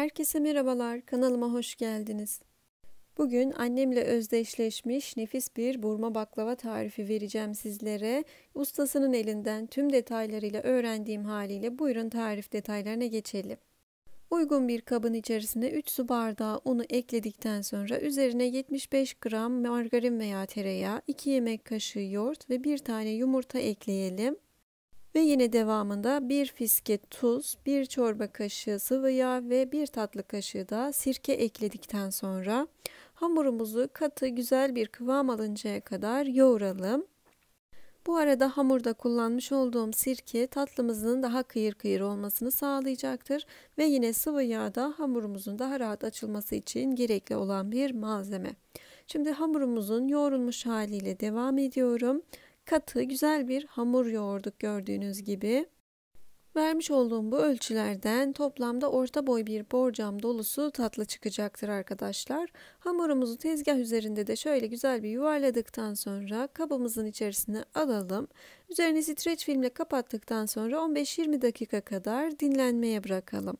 Herkese merhabalar, kanalıma hoş geldiniz. Bugün annemle özdeşleşmiş nefis bir burma baklava tarifi vereceğim sizlere. Ustasının elinden tüm detaylarıyla öğrendiğim haliyle buyurun tarif detaylarına geçelim. Uygun bir kabın içerisine 3 su bardağı unu ekledikten sonra üzerine 75 gram margarin veya tereyağı, 2 yemek kaşığı yoğurt ve 1 tane yumurta ekleyelim. Ve yine devamında bir fiske tuz, bir çorba kaşığı sıvı yağ ve bir tatlı kaşığı da sirke ekledikten sonra hamurumuzu katı güzel bir kıvam alıncaya kadar yoğuralım. Bu arada hamurda kullanmış olduğum sirke tatlımızın daha kıyır kıyır olmasını sağlayacaktır ve yine sıvı yağ da hamurumuzun daha rahat açılması için gerekli olan bir malzeme. Şimdi hamurumuzun yoğrulmuş haliyle devam ediyorum katı güzel bir hamur yoğurduk gördüğünüz gibi. Vermiş olduğum bu ölçülerden toplamda orta boy bir borcam dolusu tatlı çıkacaktır arkadaşlar. Hamurumuzu tezgah üzerinde de şöyle güzel bir yuvarladıktan sonra kabımızın içerisine alalım. Üzerini streç filmle kapattıktan sonra 15-20 dakika kadar dinlenmeye bırakalım.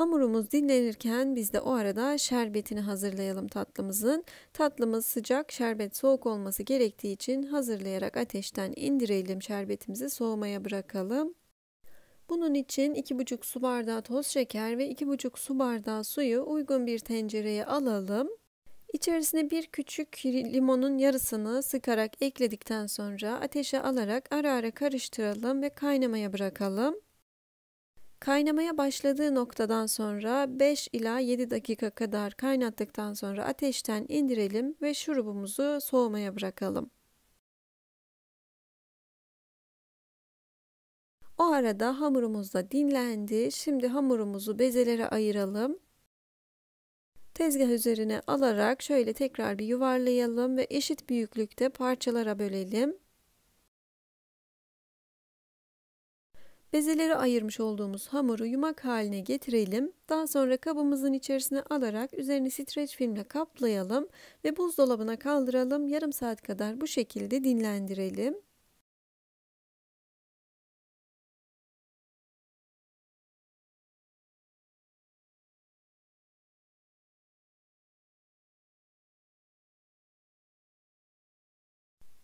Hamurumuz dinlenirken biz de o arada şerbetini hazırlayalım tatlımızın. Tatlımız sıcak, şerbet soğuk olması gerektiği için hazırlayarak ateşten indirelim şerbetimizi soğumaya bırakalım. Bunun için 2,5 su bardağı toz şeker ve 2,5 su bardağı suyu uygun bir tencereye alalım. İçerisine bir küçük limonun yarısını sıkarak ekledikten sonra ateşe alarak ara ara karıştıralım ve kaynamaya bırakalım. Kaynamaya başladığı noktadan sonra 5 ila 7 dakika kadar kaynattıktan sonra ateşten indirelim ve şurubumuzu soğumaya bırakalım. O arada hamurumuz da dinlendi. Şimdi hamurumuzu bezelere ayıralım. Tezgah üzerine alarak şöyle tekrar bir yuvarlayalım ve eşit büyüklükte parçalara bölelim. Bezeleri ayırmış olduğumuz hamuru yumak haline getirelim. Daha sonra kabımızın içerisine alarak üzerini streç filmle kaplayalım ve buzdolabına kaldıralım. Yarım saat kadar bu şekilde dinlendirelim.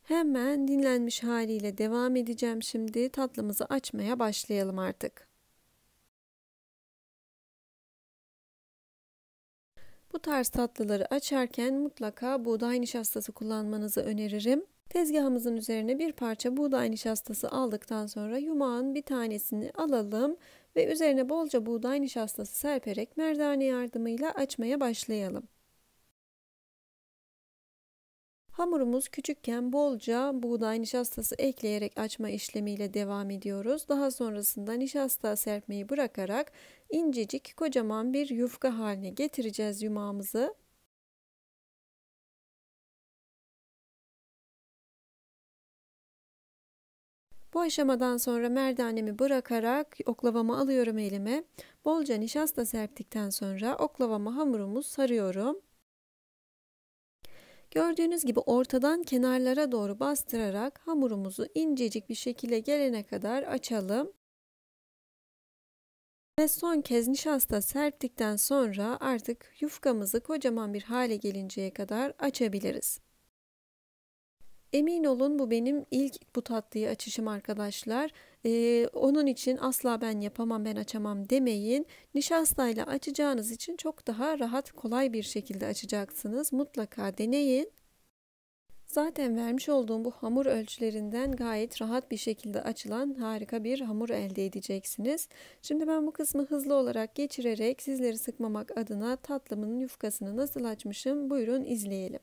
Hemen dinlenmiş haliyle devam edeceğim şimdi. Tatlımızı açmaya başlayalım artık. Bu tarz tatlıları açarken mutlaka buğday nişastası kullanmanızı öneririm. Tezgahımızın üzerine bir parça buğday nişastası aldıktan sonra yumağın bir tanesini alalım ve üzerine bolca buğday nişastası serperek merdane yardımıyla açmaya başlayalım. Hamurumuz küçükken bolca buğday nişastası ekleyerek açma işlemiyle devam ediyoruz. Daha sonrasında nişasta serpmeyi bırakarak incecik kocaman bir yufka haline getireceğiz yumağımızı. Bu aşamadan sonra merdanemi bırakarak oklavamı alıyorum elime. Bolca nişasta serptikten sonra oklavama hamurumu sarıyorum. Gördüğünüz gibi ortadan kenarlara doğru bastırarak hamurumuzu incecik bir şekilde gelene kadar açalım. Ve son kez nişasta serptikten sonra artık yufkamızı kocaman bir hale gelinceye kadar açabiliriz. Emin olun bu benim ilk bu tatlıyı açışım arkadaşlar. Ee, onun için asla ben yapamam, ben açamam demeyin. Nişastayla açacağınız için çok daha rahat, kolay bir şekilde açacaksınız. Mutlaka deneyin. Zaten vermiş olduğum bu hamur ölçülerinden gayet rahat bir şekilde açılan harika bir hamur elde edeceksiniz. Şimdi ben bu kısmı hızlı olarak geçirerek sizleri sıkmamak adına tatlımın yufkasını nasıl açmışım buyurun izleyelim.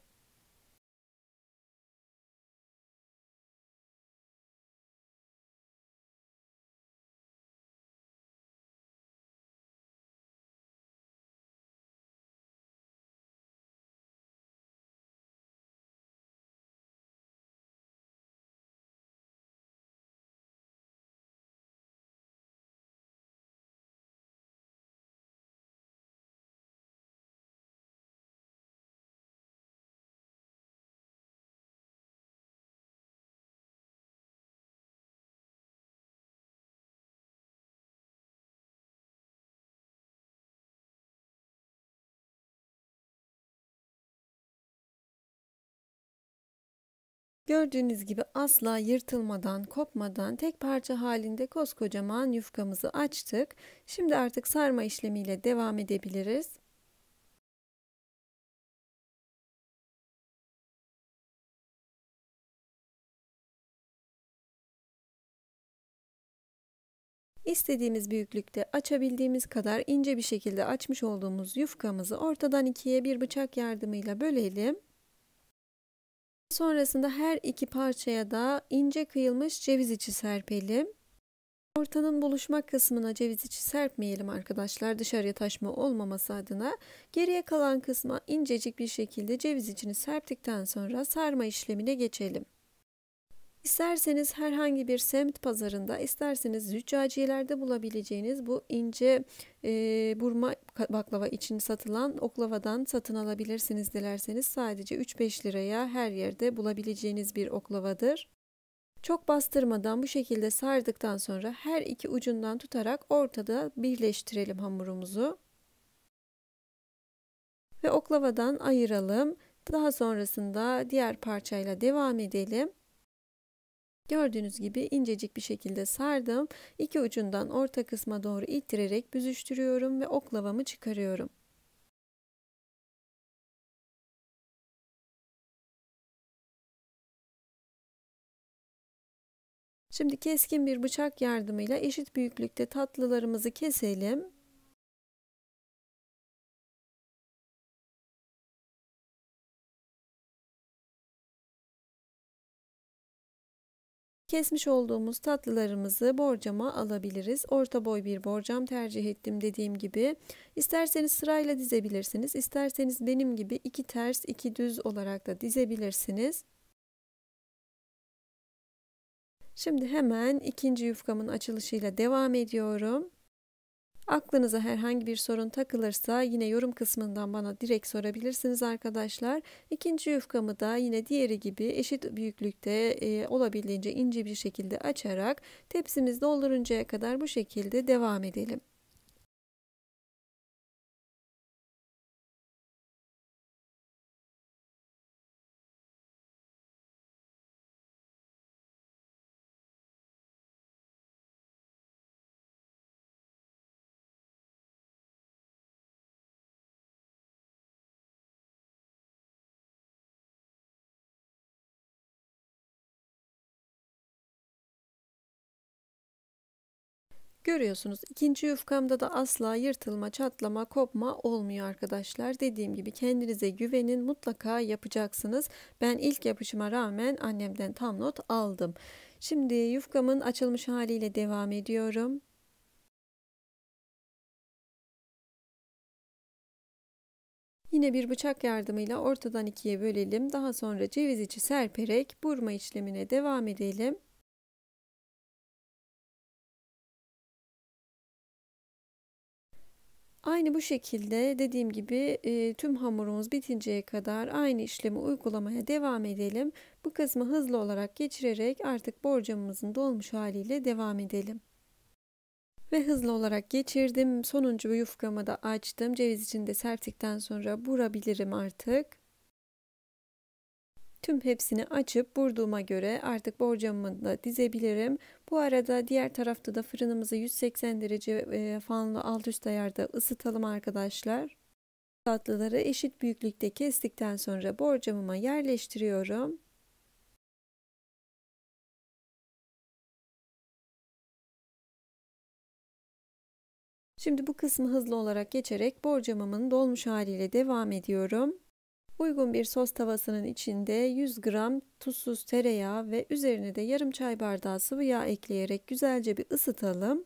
Gördüğünüz gibi asla yırtılmadan, kopmadan tek parça halinde koskocaman yufkamızı açtık. Şimdi artık sarma işlemiyle devam edebiliriz. İstediğimiz büyüklükte açabildiğimiz kadar ince bir şekilde açmış olduğumuz yufkamızı ortadan ikiye bir bıçak yardımıyla bölelim. Sonrasında her iki parçaya da ince kıyılmış ceviz içi serpelim. Ortanın buluşmak kısmına ceviz içi serpmeyelim arkadaşlar dışarıya taşma olmaması adına. Geriye kalan kısma incecik bir şekilde ceviz içini serptikten sonra sarma işlemine geçelim. İsterseniz herhangi bir semt pazarında, isterseniz züccaciyelerde bulabileceğiniz bu ince e, burma baklava için satılan oklavadan satın alabilirsiniz dilerseniz. Sadece 3-5 liraya her yerde bulabileceğiniz bir oklavadır. Çok bastırmadan bu şekilde sardıktan sonra her iki ucundan tutarak ortada birleştirelim hamurumuzu. Ve oklavadan ayıralım. Daha sonrasında diğer parçayla devam edelim. Gördüğünüz gibi incecik bir şekilde sardım. İki ucundan orta kısma doğru ittirerek büzüştürüyorum ve oklavamı çıkarıyorum. Şimdi keskin bir bıçak yardımıyla eşit büyüklükte tatlılarımızı keselim. Kesmiş olduğumuz tatlılarımızı borcama alabiliriz. Orta boy bir borcam tercih ettim dediğim gibi. İsterseniz sırayla dizebilirsiniz. İsterseniz benim gibi iki ters iki düz olarak da dizebilirsiniz. Şimdi hemen ikinci yufkamın açılışıyla devam ediyorum. Aklınıza herhangi bir sorun takılırsa yine yorum kısmından bana direkt sorabilirsiniz arkadaşlar. İkinci yufkamı da yine diğeri gibi eşit büyüklükte e, olabildiğince ince bir şekilde açarak tepsimiz dolduruncaya kadar bu şekilde devam edelim. Görüyorsunuz ikinci yufkamda da asla yırtılma, çatlama, kopma olmuyor arkadaşlar. Dediğim gibi kendinize güvenin mutlaka yapacaksınız. Ben ilk yapışıma rağmen annemden tam not aldım. Şimdi yufkamın açılmış haliyle devam ediyorum. Yine bir bıçak yardımıyla ortadan ikiye bölelim. Daha sonra ceviz içi serperek burma işlemine devam edelim. Aynı bu şekilde dediğim gibi e, tüm hamurumuz bitinceye kadar aynı işlemi uygulamaya devam edelim. Bu kısmı hızlı olarak geçirerek artık borcamımızın dolmuş haliyle devam edelim. Ve hızlı olarak geçirdim. Sonuncu yufkamı da açtım. Ceviz içinde serptikten sonra burabilirim artık. Tüm hepsini açıp vurduğuma göre artık borcamı da dizebilirim. Bu arada diğer tarafta da fırınımızı 180 derece e, fanlı alt üst ayarda ısıtalım arkadaşlar. Tatlıları eşit büyüklükte kestikten sonra borcamıma yerleştiriyorum. Şimdi bu kısmı hızlı olarak geçerek borcamımın dolmuş haliyle devam ediyorum. Uygun bir sos tavasının içinde 100 gram tuzsuz tereyağı ve üzerine de yarım çay bardağı sıvı yağ ekleyerek güzelce bir ısıtalım.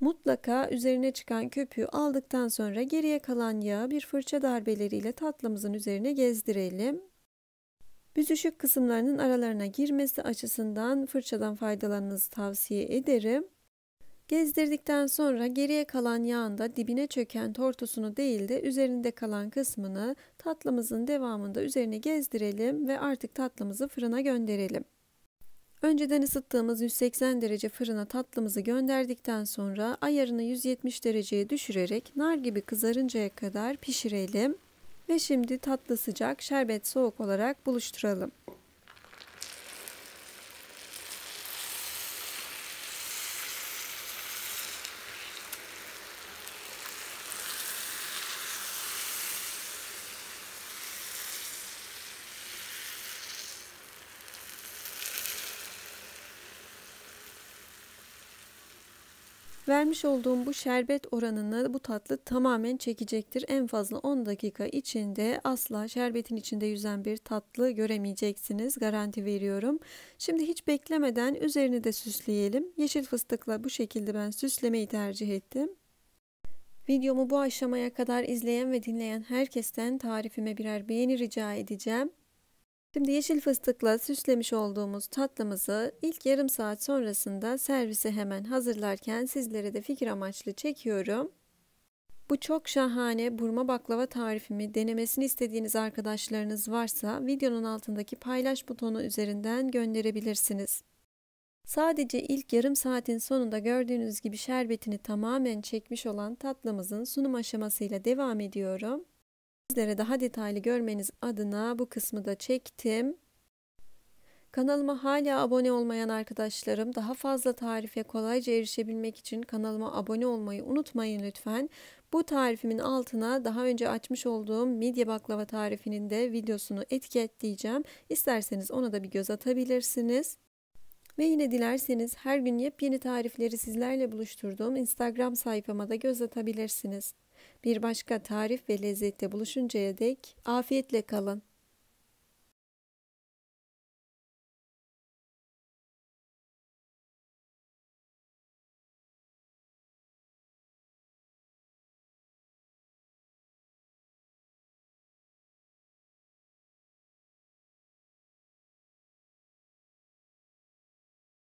Mutlaka üzerine çıkan köpüğü aldıktan sonra geriye kalan yağı bir fırça darbeleriyle tatlımızın üzerine gezdirelim. Büzüşük kısımlarının aralarına girmesi açısından fırçadan faydalanmanızı tavsiye ederim. Gezdirdikten sonra geriye kalan yağında dibine çöken tortusunu değil de üzerinde kalan kısmını tatlımızın devamında üzerine gezdirelim ve artık tatlımızı fırına gönderelim. Önceden ısıttığımız 180 derece fırına tatlımızı gönderdikten sonra ayarını 170 dereceye düşürerek nar gibi kızarıncaya kadar pişirelim ve şimdi tatlı sıcak şerbet soğuk olarak buluşturalım. Vermiş olduğum bu şerbet oranını bu tatlı tamamen çekecektir. En fazla 10 dakika içinde asla şerbetin içinde yüzen bir tatlı göremeyeceksiniz. Garanti veriyorum. Şimdi hiç beklemeden üzerini de süsleyelim. Yeşil fıstıkla bu şekilde ben süslemeyi tercih ettim. Videomu bu aşamaya kadar izleyen ve dinleyen herkesten tarifime birer beğeni rica edeceğim. Şimdi yeşil fıstıkla süslemiş olduğumuz tatlımızı ilk yarım saat sonrasında servise hemen hazırlarken sizlere de fikir amaçlı çekiyorum. Bu çok şahane burma baklava tarifimi denemesini istediğiniz arkadaşlarınız varsa videonun altındaki paylaş butonu üzerinden gönderebilirsiniz. Sadece ilk yarım saatin sonunda gördüğünüz gibi şerbetini tamamen çekmiş olan tatlımızın sunum aşamasıyla devam ediyorum. Sizlere daha detaylı görmeniz adına bu kısmı da çektim. Kanalıma hala abone olmayan arkadaşlarım daha fazla tarife kolayca erişebilmek için kanalıma abone olmayı unutmayın lütfen. Bu tarifimin altına daha önce açmış olduğum midye baklava tarifinin de videosunu etiketleyeceğim. İsterseniz ona da bir göz atabilirsiniz. Ve yine dilerseniz her gün yepyeni tarifleri sizlerle buluşturduğum Instagram sayfama da göz atabilirsiniz. Bir başka tarif ve lezzette buluşuncaya dek afiyetle kalın.